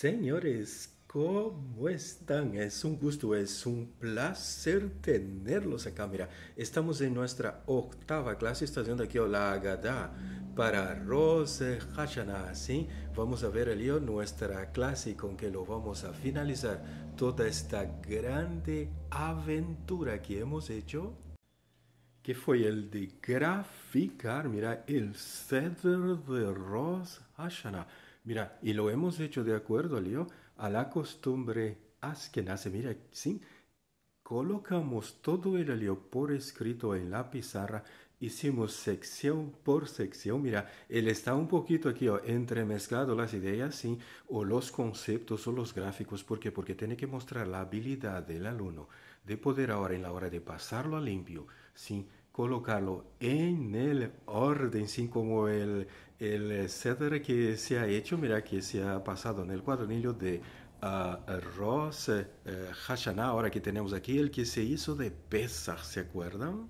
Señores, ¿cómo están? Es un gusto, es un placer tenerlos acá. Mira, estamos en nuestra octava clase, está haciendo aquí la Agadá para Rose Hashanah, ¿sí? Vamos a ver, el lío nuestra clase con que lo vamos a finalizar. Toda esta grande aventura que hemos hecho que fue el de graficar, mira, el ceder de Rose Hashanah Mira, y lo hemos hecho de acuerdo, Leo, a la costumbre haz que nace. Mira, sí, colocamos todo el Leo por escrito en la pizarra. Hicimos sección por sección. Mira, él está un poquito aquí o oh, entremezclado las ideas, sí, o los conceptos o los gráficos. ¿Por qué? Porque tiene que mostrar la habilidad del alumno de poder ahora en la hora de pasarlo a limpio, sí, colocarlo en el orden, sí como el, el eh, ceder que se ha hecho, mira que se ha pasado en el cuadernillo de ah, Ross eh, eh, Hashanah, ahora que tenemos aquí, el que se hizo de Pesach, ¿se acuerdan?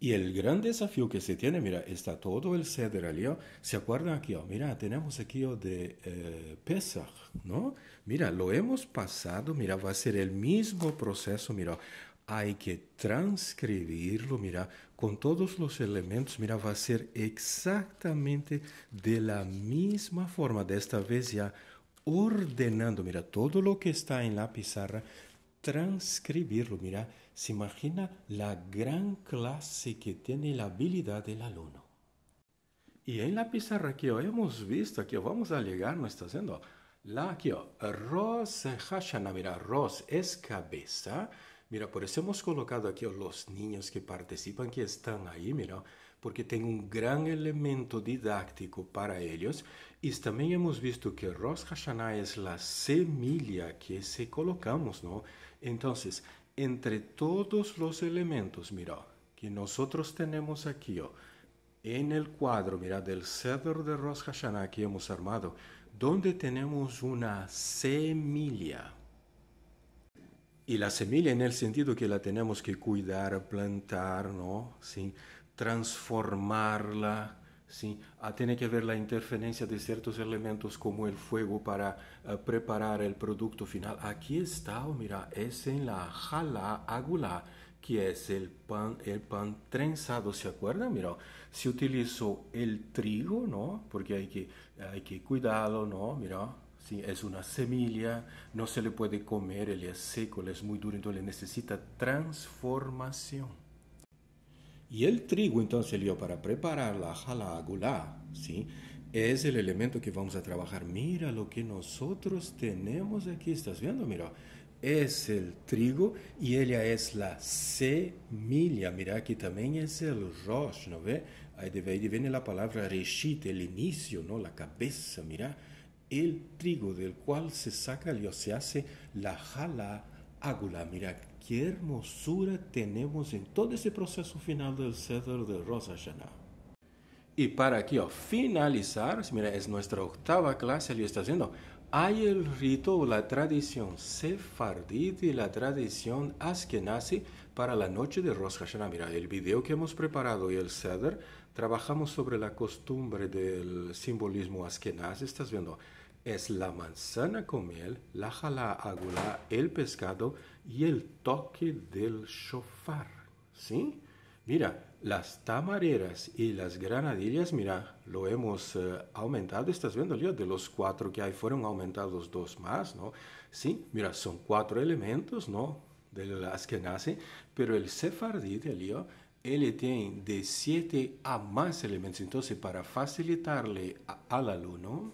Y el gran desafío que se tiene, mira, está todo el ceder allí. ¿oh? ¿Se acuerdan aquí? Oh? mira, tenemos aquí oh, de Pesach, ¿no? Mira, lo hemos pasado, mira, va a ser el mismo proceso, mira hay que transcribirlo, mira, con todos los elementos, mira, va a ser exactamente de la misma forma, de esta vez ya ordenando, mira, todo lo que está en la pizarra, transcribirlo, mira, se imagina la gran clase que tiene la habilidad del alumno. Y en la pizarra que hemos visto, que vamos a llegar, no está haciendo, la que, Ros mira, Ros es cabeza, Mira, por eso hemos colocado aquí a los niños que participan, que están ahí, mira, porque tengo un gran elemento didáctico para ellos. Y también hemos visto que Rosh Hashanah es la semilla que se colocamos, ¿no? Entonces, entre todos los elementos, mira, que nosotros tenemos aquí, oh, en el cuadro, mira, del cedro de Rosh Hashanah que hemos armado, donde tenemos una semilla, y la semilla en el sentido que la tenemos que cuidar, plantar, ¿no? ¿Sí? transformarla, ¿sí? Ah, tiene que ver la interferencia de ciertos elementos como el fuego para eh, preparar el producto final. Aquí está, oh, mira, es en la jala agula que es el pan, el pan trenzado, ¿se acuerdan? Mira, si utilizo el trigo, ¿no? Porque hay que, hay que cuidarlo, ¿no? Mira, ¿sí? Es una semilla, no se le puede comer, él es seco, él es muy duro, entonces necesita transformación. Y el trigo, entonces, Leo, para preparar la agulá, ¿sí? es el elemento que vamos a trabajar. Mira lo que nosotros tenemos aquí, ¿estás viendo? Mira, es el trigo y ella es la semilla. Mira, aquí también es el rosh, ¿no ve? Ahí, viene la palabra reshit, el inicio, ¿no? La cabeza, mira el trigo del cual se saca y se hace la jala águla. Mira qué hermosura tenemos en todo ese proceso final del ceder de Rosh Y para aquí oh, finalizar, mira, es nuestra octava clase, lo está haciendo. Hay el rito o la tradición sefardí y la tradición askenazi para la noche de Rosh Hashanah. Mira, el video que hemos preparado y el ceder, trabajamos sobre la costumbre del simbolismo askenazi, estás viendo es la manzana con miel, la agulá, el pescado y el toque del shofar. ¿Sí? Mira, las tamareras y las granadillas, mira, lo hemos eh, aumentado. Estás viendo, Leo? de los cuatro que hay fueron aumentados dos más, ¿no? Sí, mira, son cuatro elementos, ¿no? De las que nace, pero el sefardí de Lío él tiene de siete a más elementos. Entonces, para facilitarle al alumno,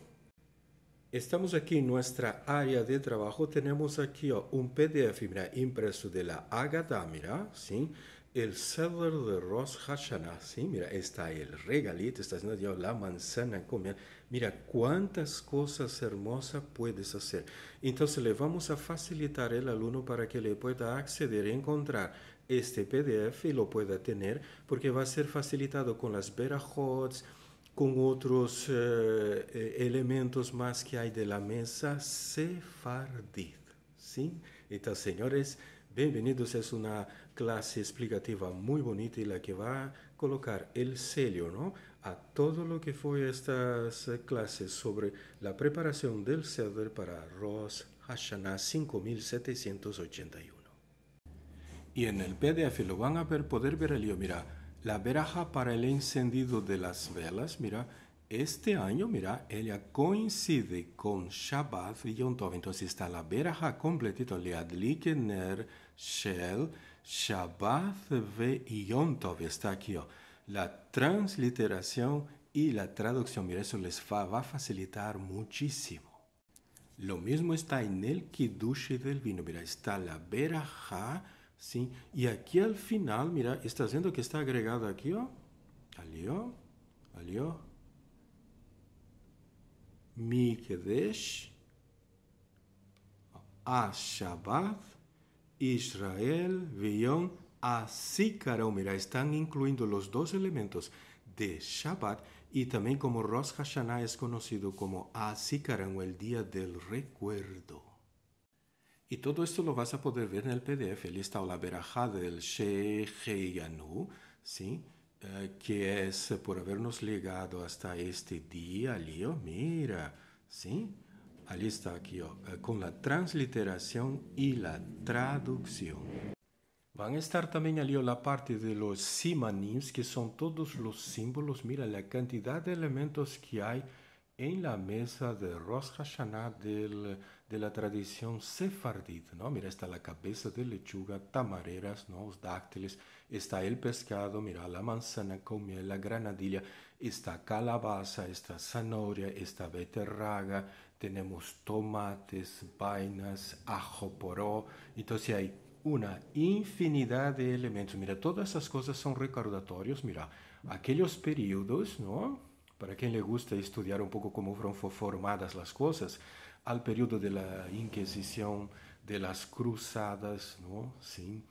Estamos aquí en nuestra área de trabajo. Tenemos aquí oh, un PDF mira, impreso de la Agatha, mira, ¿sí? El seller de Ross Hashanah, ¿sí? Mira, está el regalito, está haciendo la manzana. comer. mira cuántas cosas hermosas puedes hacer. Entonces le vamos a facilitar al alumno para que le pueda acceder y encontrar este PDF y lo pueda tener porque va a ser facilitado con las verajots, con otros eh, eh, elementos más que hay de la mesa sefardí. ¿sí? Entonces, señores, bienvenidos. Es una clase explicativa muy bonita y la que va a colocar el sello ¿no? a todo lo que fue estas eh, clases sobre la preparación del ceder para Ross Hashanah 5781. Y en el PDF lo van a ver, poder ver el lío. Mira, la veraja para el encendido de las velas, mira, este año, mira, ella coincide con Shabbat y Yom Tov. Entonces está la veraja completita, le Ner Shel Shabbat ve Yom Tov. Está aquí, oh, la transliteración y la traducción. Mira, eso les va, a facilitar muchísimo. Lo mismo está en el Kiddush del vino. Mira, está la veraja y aquí al final, mira, está viendo que está agregado aquí? Oh? Alió, alió. Mikedesh, Ashabath, Israel, Villón, Asícaro. Mira, están incluyendo los dos elementos de Shabbat y también como Rosh Hashanah es conocido como o el día del recuerdo. Y todo esto lo vas a poder ver en el PDF. Allí está la verajá del Sheheyanu, ¿sí? Eh, que es eh, por habernos llegado hasta este día, allí, mira, ¿sí? Allí está aquí, oh, eh, con la transliteración y la traducción. Van a estar también allí la parte de los simanims, que son todos los símbolos. Mira la cantidad de elementos que hay en la mesa de Rosh Hashanah del, de la tradición sefardita, ¿no? Mira, está la cabeza de lechuga, tamareras, ¿no? Los dáctiles, está el pescado, mira, la manzana con la granadilla, está calabaza, está zanahoria, está beterraga, tenemos tomates, vainas, ajo poró, entonces hay una infinidad de elementos. Mira, todas esas cosas son recordatorios, mira, aquellos periodos, ¿no? para quien le gusta estudiar un poco cómo fueron formadas las cosas, al periodo de la Inquisición, de las cruzadas, ¿no? Sí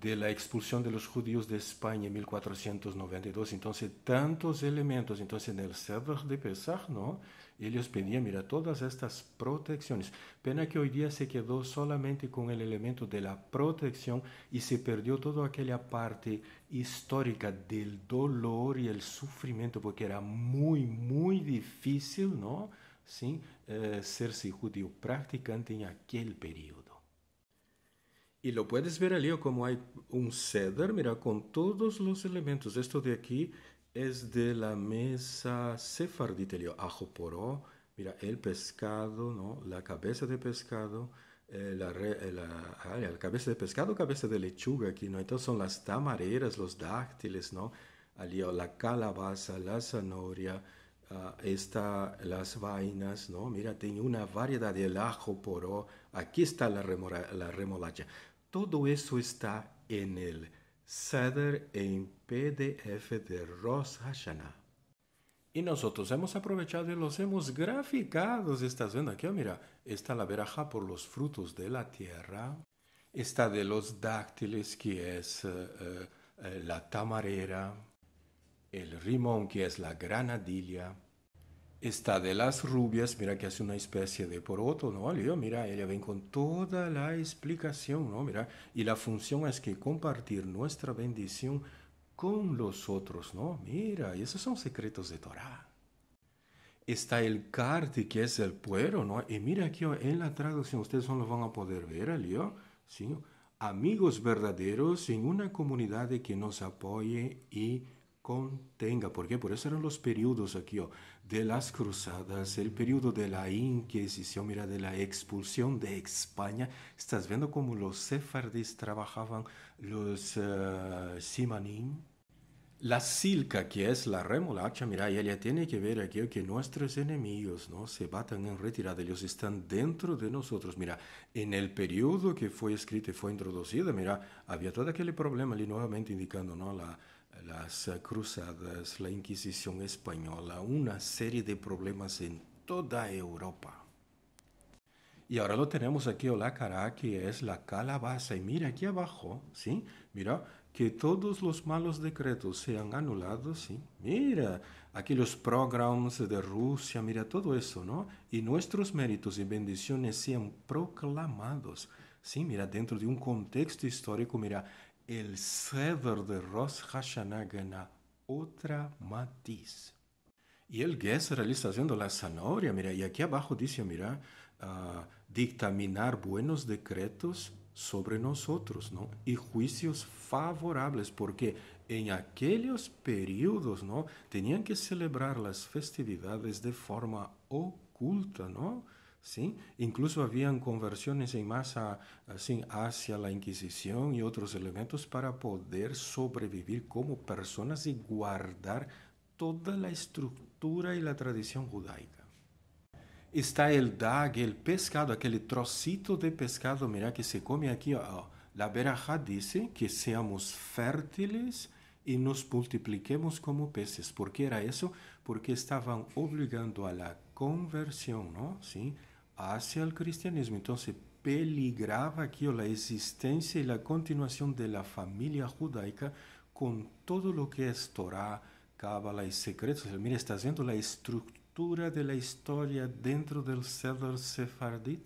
de la expulsión de los judíos de España en 1492. Entonces, tantos elementos. Entonces, en el Seder de Pesach, ¿no? Ellos pedían, mira, todas estas protecciones. Pena que hoy día se quedó solamente con el elemento de la protección y se perdió toda aquella parte histórica del dolor y el sufrimiento, porque era muy, muy difícil, ¿no? ¿Sí? Eh, serse judío practicante en aquel periodo. Y lo puedes ver allí como hay un ceder, mira, con todos los elementos. Esto de aquí es de la mesa sefardita, ajo poró, mira, el pescado, ¿no? La cabeza de pescado, eh, la, eh, ah, cabeza de pescado, cabeza de lechuga aquí, ¿no? Entonces son las tamareras, los dáctiles, ¿no? Allí la calabaza, la zanahoria, ah, las vainas, ¿no? Mira, tiene una variedad del ajo poró. Aquí está la remolacha. Todo eso está en el Seder en PDF de Rosh Hashanah. Y nosotros hemos aprovechado y los hemos graficado. Estás viendo aquí, oh, mira, está la veraja por los frutos de la tierra. Está de los dáctiles, que es eh, eh, eh, la tamarera. El rimón, que es la granadilla está de las rubias, mira que hace una especie de poroto, ¿no? Mira, ella ven con toda la explicación, ¿no? Mira, y la función es que compartir nuestra bendición con los otros, ¿no? Mira, y esos son secretos de Torah. Está el carti, que es el puero, ¿no? Y mira aquí oh, en la traducción, ustedes no lo van a poder ver, ¿alio? ¿Sí? Amigos verdaderos en una comunidad que nos apoye y contenga, porque por eso eran los periodos aquí, o oh, de las cruzadas, el periodo de la Inquisición, mira, de la expulsión de España. Estás viendo cómo los sefardis trabajaban, los eh, simanín La silca, que es la remolacha, mira, ella tiene que ver aquí oh, que nuestros enemigos no se batan en retirada, ellos están dentro de nosotros. Mira, en el periodo que fue escrito y fue introducida, mira, había todo aquel problema allí nuevamente indicando, ¿no? La, las cruzadas, la Inquisición española, una serie de problemas en toda Europa. Y ahora lo tenemos aquí, cara que es la calabaza. Y mira aquí abajo, ¿sí? Mira, que todos los malos decretos sean anulados, ¿sí? Mira, aquí los programas de Rusia, mira todo eso, ¿no? Y nuestros méritos y bendiciones sean proclamados. Sí, mira, dentro de un contexto histórico, mira, el Seder de Rosh Hashanah gana otra matiz. Y el Geser está haciendo la zanahoria, mira, y aquí abajo dice, mira, ah, dictaminar buenos decretos sobre nosotros, ¿no? Y juicios favorables, porque en aquellos periodos, ¿no? Tenían que celebrar las festividades de forma oculta, ¿no? ¿sí? Incluso habían conversiones en masa hacia la Inquisición y otros elementos para poder sobrevivir como personas y guardar toda la estructura y la tradición judaica. Está el dag, el pescado, aquel trocito de pescado, mira que se come aquí. Ah, la veraja dice que seamos fértiles y nos multipliquemos como peces. ¿Por qué era eso? Porque estaban obligando a la conversión, ¿no? ¿Sí? hacia el cristianismo. Entonces peligraba aquí la existencia y la continuación de la familia judaica con todo lo que es Torah, Cábala y secretos. Mira, estás viendo la estructura de la historia dentro del Seder Sefardit.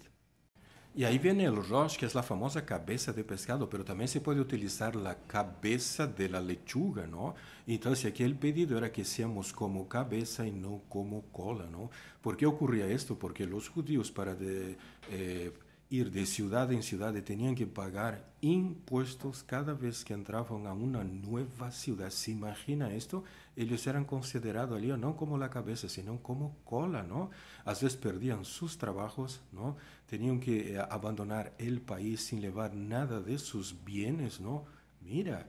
e aí vem o roche, que é a famosa cabeça de pescado, mas também se pode utilizar a cabeça de la lechuga, Então, Entonces aquí o pedido era que seamos como cabeça e não como cola, não? ¿Por que ocorria isto? Porque os judíos para de, eh, ir de ciudad en ciudad y tenían que pagar impuestos cada vez que entraban a una nueva ciudad. ¿Se imagina esto? Ellos eran considerados allí no como la cabeza, sino como cola, ¿no? A veces perdían sus trabajos, ¿no? Tenían que eh, abandonar el país sin llevar nada de sus bienes, ¿no? Mira,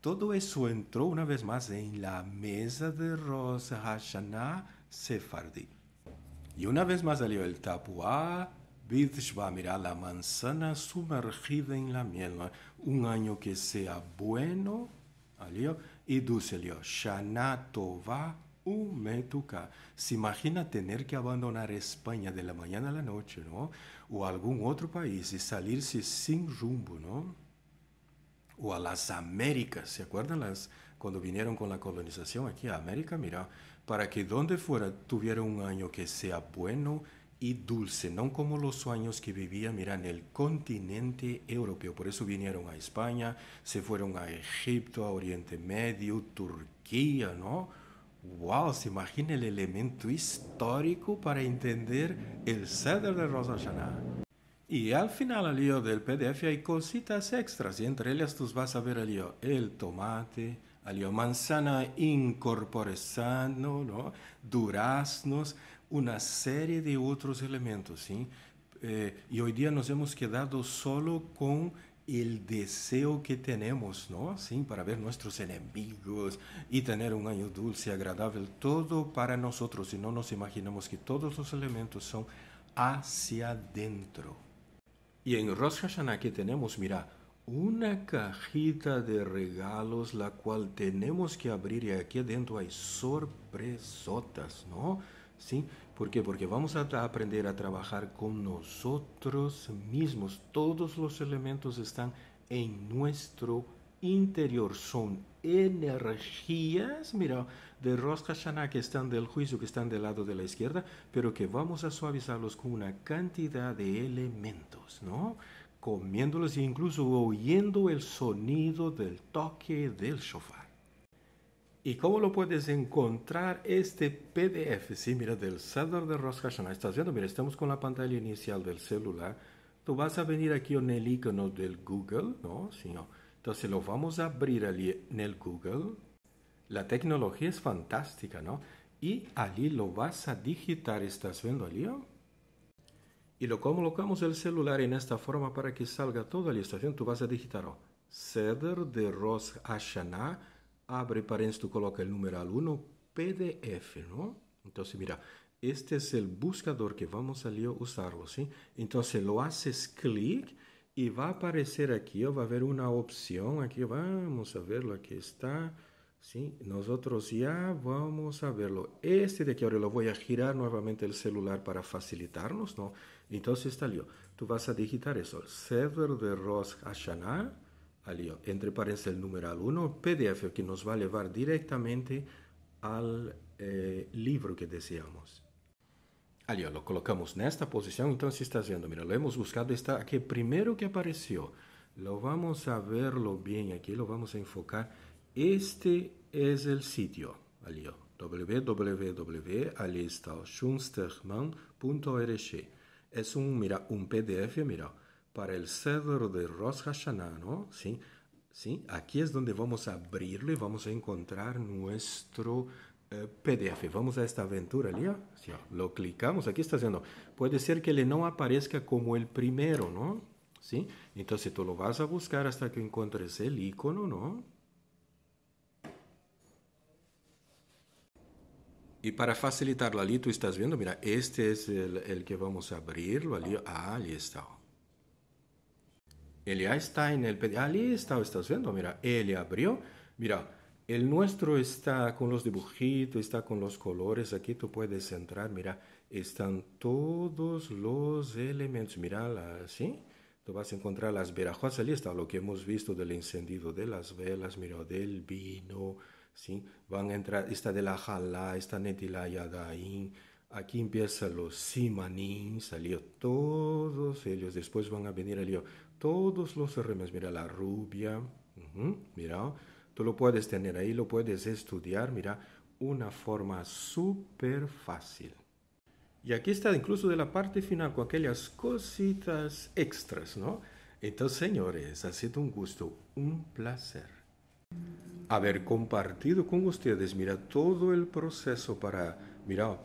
todo eso entró una vez más en la mesa de Rosh Hashanah Sefardí. Y una vez más salió el tapuá, va mira la manzana sumergida en la miel, un año que sea bueno, y dulce Shana Tova Umetuka. Se imagina tener que abandonar España de la mañana a la noche, ¿no? O algún otro país y salirse sin rumbo, ¿no? O a las Américas, ¿se acuerdan las cuando vinieron con la colonización aquí a América? Mira, para que donde fuera tuviera un año que sea bueno, y dulce, no como los sueños que vivía, mira, en el continente europeo. Por eso vinieron a España, se fueron a Egipto, a Oriente Medio, Turquía, ¿no? ¡Wow! Se imagina el elemento histórico para entender el ceder de rosa Y al final al lío del PDF hay cositas extras y entre ellas tú vas a ver al el tomate, al lío manzana incorporezano, ¿no? duraznos, una serie de otros elementos, ¿sí? Eh, y hoy día nos hemos quedado solo con el deseo que tenemos, ¿no? Sí, para ver nuestros enemigos y tener un año dulce, agradable, todo para nosotros y no nos imaginamos que todos los elementos son hacia adentro. Y en Rosh Hashanah que tenemos, mira, una cajita de regalos la cual tenemos que abrir y aquí adentro hay sorpresotas, ¿no? ¿Sí? ¿Por qué? Porque vamos a aprender a trabajar con nosotros mismos. Todos los elementos están en nuestro interior. Son energías, mira, de Rosh Hashanah que están del juicio, que están del lado de la izquierda, pero que vamos a suavizarlos con una cantidad de elementos, ¿no? Comiéndolos e incluso oyendo el sonido del toque del shofar. ¿Y cómo lo puedes encontrar este PDF? Sí, mira, del Sador de Rosh Hashanah. Estás viendo, mira, estamos con la pantalla inicial del celular. Tú vas a venir aquí en el icono del Google, ¿no? Sí, no. Entonces lo vamos a abrir allí en el Google. La tecnología es fantástica, ¿no? Y allí lo vas a digitar, ¿estás viendo allí? Y lo colocamos el celular en esta forma para que salga toda la estación. Tú vas a digitar, oh, de Rosh Hashanah abre paréntesis, tú coloca el numeral 1, PDF, ¿no? Entonces, mira, este es el buscador que vamos a usarlo, ¿sí? Entonces, lo haces clic y va a aparecer aquí, va a haber una opción aquí, vamos a verlo, aquí está, ¿sí? Nosotros ya vamos a verlo. Este de aquí ahora lo voy a girar nuevamente el celular para facilitarnos, ¿no? Entonces, está lío. Tú vas a digitar eso, server de Rosh Hashanah, entre paréntesis el numeral 1, PDF que nos va a llevar directamente al eh, libro que deseamos. Alio lo colocamos en esta posición, entonces está viendo, mira, lo hemos buscado, está aquí primero que apareció. Lo vamos a verlo bien aquí, lo vamos a enfocar. Este es el sitio, www www.alistaschunsterman.org. Es un, mira, un PDF, mira, para el cedro de Rosh Hashanah, ¿no? ¿Sí? ¿Sí? Aquí es donde vamos a abrirlo y vamos a encontrar nuestro eh, PDF. Vamos a esta aventura, Lía. Sí, lo clicamos, aquí está haciendo. Puede ser que le no aparezca como el primero, ¿no? ¿Sí? Entonces tú lo vas a buscar hasta que encuentres el icono, ¿no? Y para facilitarlo, Lía, tú estás viendo, mira, este es el, que vamos a abrirlo, allí, ah, ahí está, el ya está en el pedido. está está, estás viendo. Mira, él abrió. Mira, el nuestro está con los dibujitos, está con los colores. Aquí tú puedes entrar. Mira, están todos los elementos. Mira, ¿sí? Tú vas a encontrar las verajuas. está lo que hemos visto del encendido de las velas, mira, del vino. ¿sí? Van a entrar, está de la jala, está netila Aquí empiezan los simanín, salió todos ellos. Después van a venir el todos los remes Mira la rubia, mira, tú lo puedes tener ahí, lo puedes estudiar, mira, una forma súper fácil. Y aquí está incluso de la parte final con aquellas cositas extras, ¿no? Entonces, señores, ha sido un gusto, un placer. Haber compartido con ustedes, mira, todo el proceso para, mira,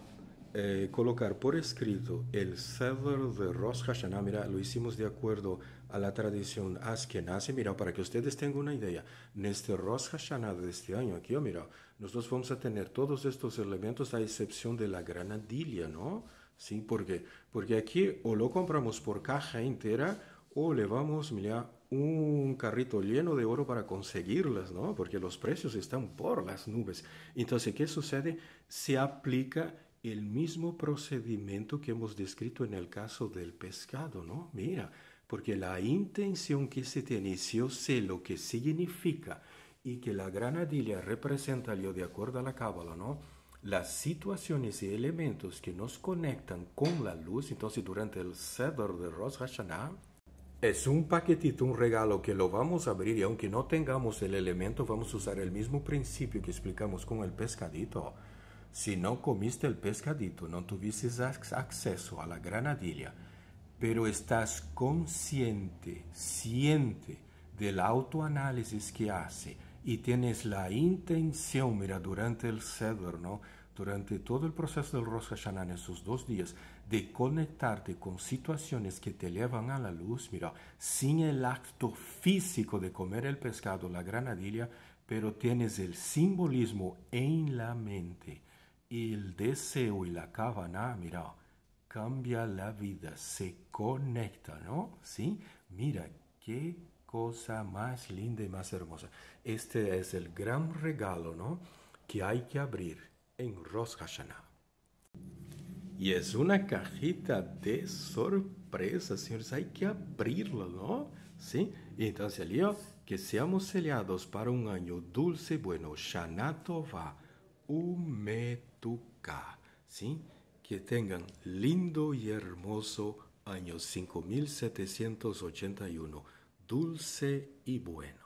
eh, colocar por escrito el ceder de Rosh Hashanah, mira, lo hicimos de acuerdo a la tradición que nace, Mira, para que ustedes tengan una idea, en este Rosh Hashanah de este año, aquí, oh, mira, nosotros vamos a tener todos estos elementos a excepción de la granadilla, ¿no? Sí, porque Porque aquí o lo compramos por caja entera o le vamos, mira, un carrito lleno de oro para conseguirlas, ¿no? Porque los precios están por las nubes. Entonces, ¿qué sucede? Se aplica el mismo procedimiento que hemos descrito en el caso del pescado, ¿no? Mira, porque la intención que se tiene, si yo sé lo que significa y que la granadilla representa, yo de acuerdo a la cábala, ¿no? Las situaciones y elementos que nos conectan con la luz, entonces durante el Seder de Rosh Hashanah, es un paquetito, un regalo que lo vamos a abrir y aunque no tengamos el elemento, vamos a usar el mismo principio que explicamos con el pescadito. Si no comiste el pescadito, no tuviste acceso a la granadilla pero estás consciente, siente del autoanálisis que hace y tienes la intención, mira, durante el Seder, ¿no? durante todo el proceso del Rosh Hashanah, en esos dos días, de conectarte con situaciones que te llevan a la luz, mira, sin el acto físico de comer el pescado, la granadilla, pero tienes el simbolismo en la mente y el deseo y la cabana, mira, cambia la vida, se conecta, ¿no? Sí, mira qué cosa más linda y más hermosa. Este es el gran regalo, ¿no? Que hay que abrir en Rosh Hashanah. Y es una cajita de sorpresa, señores. Hay que abrirla, ¿no? Sí. Y entonces, Lío, que seamos sellados para un año dulce bueno. Shanatova, Tova, Umetuka. ¿Sí? que tengan lindo y hermoso año 5781, dulce y bueno.